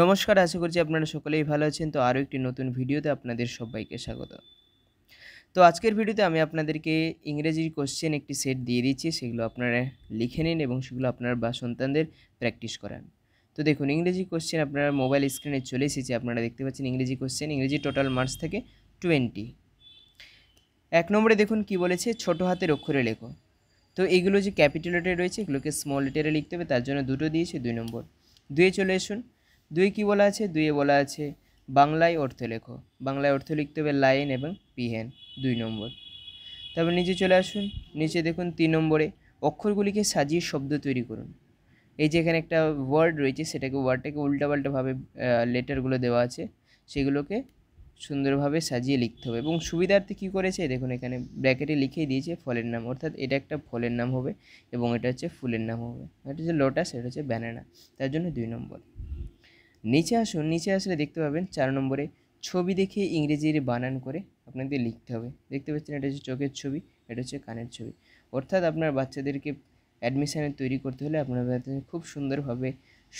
নমস্কার আশা করছি আপনারা সকলেই ভালো আছেন তো আরও একটি নতুন ভিডিওতে আপনাদের সবাইকে স্বাগত তো আজকের ভিডিওতে আমি আপনাদেরকে ইংরেজির কোশ্চেন একটি সেট দিয়ে দিচ্ছি সেগুলো আপনারা লিখে নিন এবং সেগুলো আপনার বা সন্তানদের প্র্যাকটিস করান তো দেখুন ইংরেজি কোশ্চেন আপনারা মোবাইল স্ক্রিনে চলে এসেছে আপনারা দেখতে পাচ্ছেন ইংরেজি কোশ্চেন ইংরেজি টোটাল মার্কস থেকে টোয়েন্টি এক নম্বরে দেখুন কি বলেছে ছোট হাতের অক্ষরে লেখো তো এগুলো যে ক্যাপিটাল লেটারে রয়েছে এগুলোকে স্মল লেটারে লিখতে হবে তার জন্য দুটো দিয়েছে দুই নম্বর দুয়ে চলে আসুন দুই কি বলা আছে দুইয়ে বলা আছে বাংলায় অর্থ লেখো বাংলায় অর্থ লিখতে হবে লাইন এবং পিহেন দুই নম্বর তারপর নিচে চলে আসুন নিচে দেখুন তিন নম্বরে অক্ষরগুলিকে সাজিয়ে শব্দ তৈরি করুন এই যে এখানে একটা ওয়ার্ড রয়েছে সেটাকে ওয়ার্ডটাকে উল্টাপাল্টাভাবে লেটারগুলো দেওয়া আছে সেগুলোকে সুন্দরভাবে সাজিয়ে লিখতে হবে এবং সুবিধার্থে কী করেছে দেখুন এখানে ব্র্যাকেটে লিখেই দিয়েছে ফলের নাম অর্থাৎ এটা একটা ফলের নাম হবে এবং এটা হচ্ছে ফুলের নাম হবে এটা হচ্ছে লোটাস এটা হচ্ছে ব্যানানা তার জন্য দুই নম্বর নিচে আসুন নিচে আসলে দেখতে পাবেন চার নম্বরে ছবি দেখে ইংরেজির বানান করে আপনাদের লিখতে হবে দেখতে পাচ্ছেন এটা হচ্ছে চোখের ছবি এটা হচ্ছে কানের ছবি অর্থাৎ আপনার বাচ্চাদেরকে অ্যাডমিশানে তৈরি করতে হলে আপনার খুব সুন্দরভাবে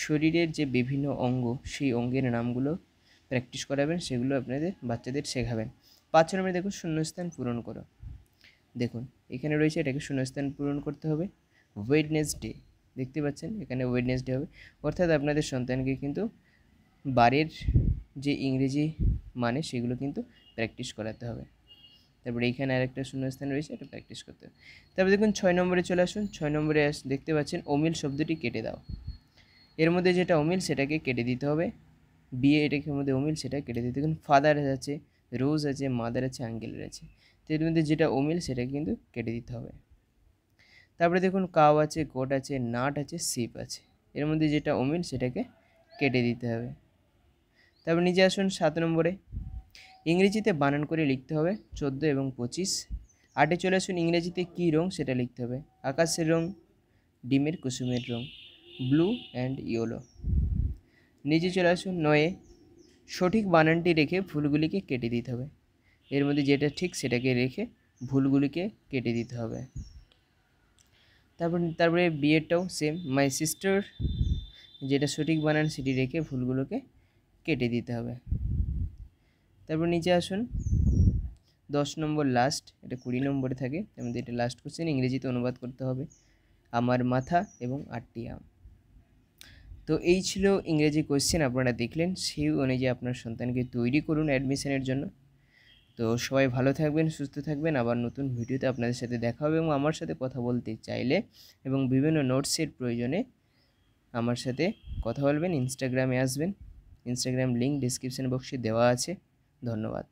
শরীরের যে বিভিন্ন অঙ্গ সেই অঙ্গের নামগুলো প্র্যাকটিস করাবেন সেগুলো আপনাদের বাচ্চাদের শেখাবেন পাঁচ নম্বরে দেখুন শূন্যস্থান পূরণ করো দেখুন এখানে রয়েছে এটাকে শূন্যস্থান পূরণ করতে হবে ওয়েডনেসডে দেখতে পাচ্ছেন এখানে ওয়েডনেসডে হবে অর্থাৎ আপনাদের সন্তানকে কিন্তু বারের যে ইংরেজি মানে সেগুলো কিন্তু প্র্যাকটিস করাতে হবে তারপরে এইখানে আর একটা শূন্যস্থান রয়েছে এটা প্র্যাকটিস করতে হবে তারপরে দেখুন ছয় নম্বরে চলে আসুন ছয় নম্বরে আস দেখতে পাচ্ছেন অমিল শব্দটি কেটে দাও এর মধ্যে যেটা অমিল সেটাকে কেটে দিতে হবে বিয়ে এটাকে মধ্যে অমিল সেটা কেটে দিতে দেখুন ফাদার আছে রোজ আছে মাদার আছে আঙ্গেলের আছে তো এর মধ্যে যেটা অমিল সেটাকে কিন্তু কেটে দিতে হবে তারপরে দেখুন কাউ আছে গোট আছে নাট আছে সিপ আছে এর মধ্যে যেটা অমিল সেটাকে কেটে দিতে হবে তারপর নিচে আসুন সাত নম্বরে ইংরেজিতে বানান করে লিখতে হবে চোদ্দো এবং পঁচিশ আটে চলে আসুন ইংরেজিতে কী রং সেটা লিখতে হবে আকাশের রং ডিমের কুসুমের রং ব্লু অ্যান্ড ইয়েলো নিচে চলে আসুন নয়ে সঠিক বানানটি রেখে ভুলগুলিকে কেটে দিতে হবে এর মধ্যে যেটা ঠিক সেটাকে রেখে ভুলগুলিকে কেটে দিতে হবে তারপর তারপরে বিয়েটাও সেম মাই সিস্টার যেটা সঠিক বানান সেটি রেখে ভুলগুলোকে কেটে দিতে হবে তারপর নিচে আসুন দশ নম্বর লাস্ট এটা কুড়ি নম্বরে থাকে আমাদের এটা লাস্ট কোশ্চেন ইংরেজিতে অনুবাদ করতে হবে আমার মাথা এবং আটটি আম তো এই ছিল ইংরেজি কোশ্চেন আপনারা দেখলেন সেই অনুযায়ী আপনার সন্তানকে তৈরি করুন অ্যাডমিশনের জন্য তো সবাই ভালো থাকবেন সুস্থ থাকবেন আবার নতুন ভিডিওতে আপনাদের সাথে দেখা হবে এবং আমার সাথে কথা বলতে চাইলে এবং বিভিন্ন নোটসের প্রয়োজনে আমার সাথে কথা বলবেন ইনস্টাগ্রামে আসবেন ইনস্টাগ্রাম লিঙ্ক ডিসক্রিপশন বক্সে দেওয়া আছে ধন্যবাদ